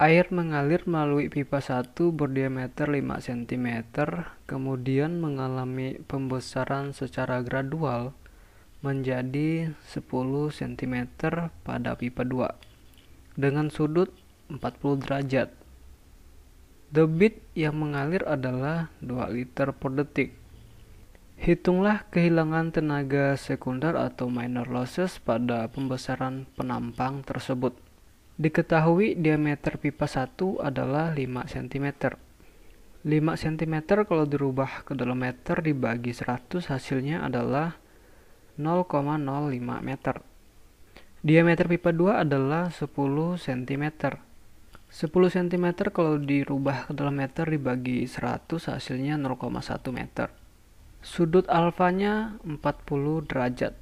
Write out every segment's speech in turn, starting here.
Air mengalir melalui pipa 1 berdiameter 5 cm, kemudian mengalami pembesaran secara gradual menjadi 10 cm pada pipa 2 dengan sudut 40 derajat. Debit yang mengalir adalah 2 liter per detik. Hitunglah kehilangan tenaga sekunder atau minor losses pada pembesaran penampang tersebut. Diketahui diameter pipa 1 adalah 5 cm. 5 cm kalau dirubah ke dalam meter dibagi 100 hasilnya adalah 0,05 meter. Diameter pipa 2 adalah 10 cm. 10 cm kalau dirubah ke dalam meter dibagi 100 hasilnya 0,1 meter. Sudut alfanya 40 derajat.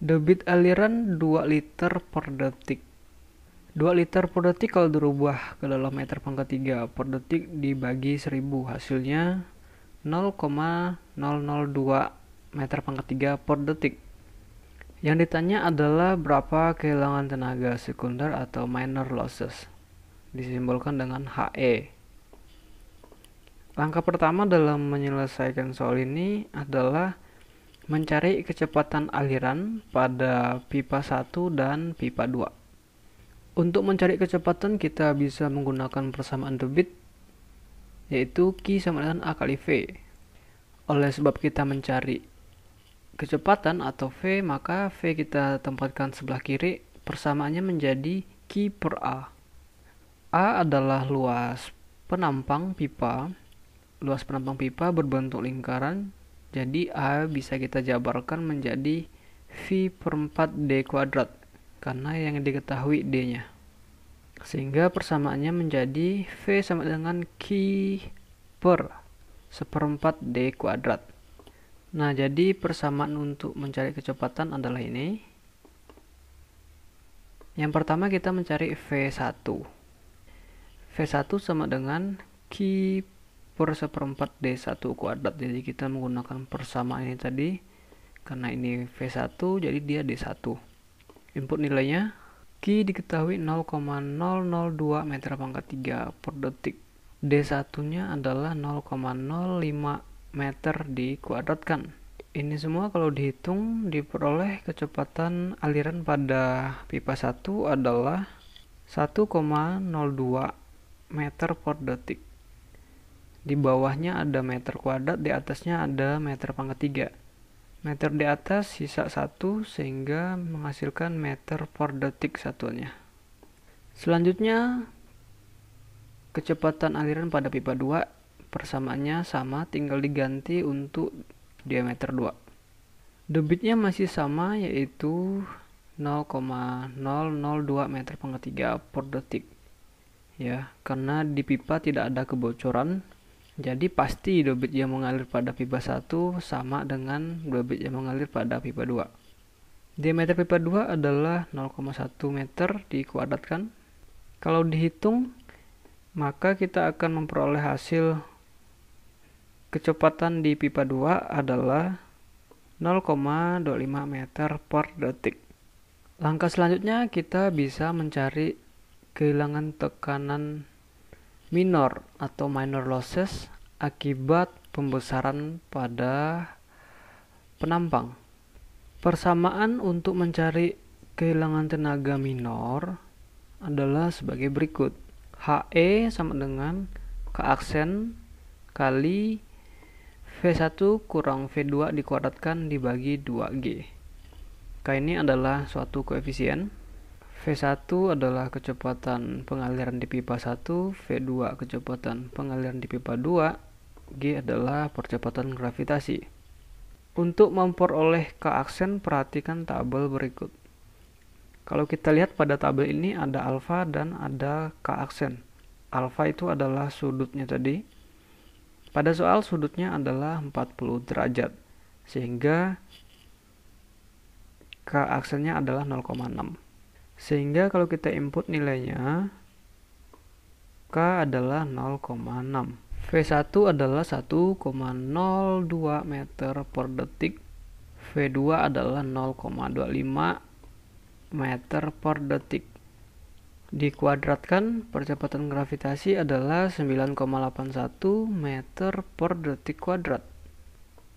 Debit aliran 2 liter per detik. 2 liter per detik kalau dirubah ke dalam meter pangkat 3 per detik dibagi 1000 hasilnya 0,002 meter pangkat 3 per detik. Yang ditanya adalah berapa kehilangan tenaga sekunder atau minor losses. Disimbolkan dengan HE. Langkah pertama dalam menyelesaikan soal ini adalah mencari kecepatan aliran pada pipa 1 dan pipa 2. Untuk mencari kecepatan kita bisa menggunakan persamaan debit yaitu Q sama dengan A kali V. Oleh sebab kita mencari kecepatan atau V maka V kita tempatkan sebelah kiri persamaannya menjadi Q per A. A adalah luas penampang pipa. Luas penampang pipa berbentuk lingkaran jadi A bisa kita jabarkan menjadi V per 4D kuadrat karena yang diketahui D-nya. Sehingga persamaannya menjadi V sama dengan Q per seperempat D kuadrat. Nah, jadi persamaan untuk mencari kecepatan adalah ini. Yang pertama kita mencari V1. V1 sama dengan Q per seperempat D1 kuadrat. Jadi kita menggunakan persamaan ini tadi. Karena ini V1, jadi dia D1. Input nilainya Q diketahui 0,002 meter pangkat 3 per detik. D1-nya adalah 0,05 meter dikuadratkan. Ini semua kalau dihitung diperoleh kecepatan aliran pada pipa 1 adalah 1,02 meter per detik. Di bawahnya ada meter kuadrat, di atasnya ada meter pangkat 3 meter di atas sisa satu sehingga menghasilkan meter per detik satunya. Selanjutnya, kecepatan aliran pada pipa 2 persamaannya sama tinggal diganti untuk diameter 2. Debitnya masih sama yaitu 0,002 meter pengetiga per detik. Ya, karena di pipa tidak ada kebocoran, jadi pasti debit yang mengalir pada pipa 1 sama dengan debit yang mengalir pada pipa 2. Diameter pipa 2 adalah 0,1 meter dikuadratkan. Kalau dihitung, maka kita akan memperoleh hasil kecepatan di pipa 2 adalah 0,25 meter per detik. Langkah selanjutnya kita bisa mencari kehilangan tekanan minor atau minor losses akibat pembesaran pada penampang. Persamaan untuk mencari kehilangan tenaga minor adalah sebagai berikut. HE sama dengan K aksen kali V1 kurang V2 dikuadratkan dibagi 2G. K ini adalah suatu koefisien V1 adalah kecepatan pengaliran di pipa 1, V2 kecepatan pengaliran di pipa 2, G adalah percepatan gravitasi. Untuk memperoleh keaksen perhatikan tabel berikut. Kalau kita lihat pada tabel ini ada alfa dan ada keaksen. Alfa itu adalah sudutnya tadi. Pada soal sudutnya adalah 40 derajat. Sehingga aksennya adalah 0,6. Sehingga kalau kita input nilainya, K adalah 0,6. V1 adalah 1,02 meter per detik. V2 adalah 0,25 meter per detik. Dikuadratkan, percepatan gravitasi adalah 9,81 meter per detik kuadrat.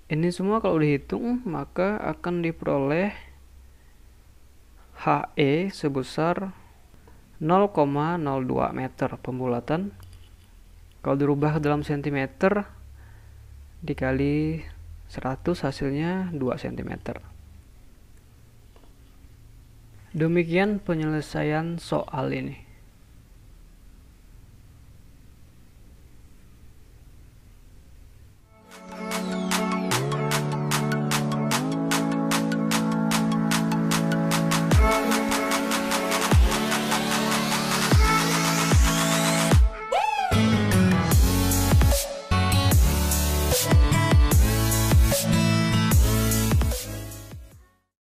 Ini semua kalau dihitung, maka akan diperoleh HE sebesar 0,02 meter pembulatan. Kalau dirubah dalam sentimeter dikali 100 hasilnya 2 cm. Demikian penyelesaian soal ini.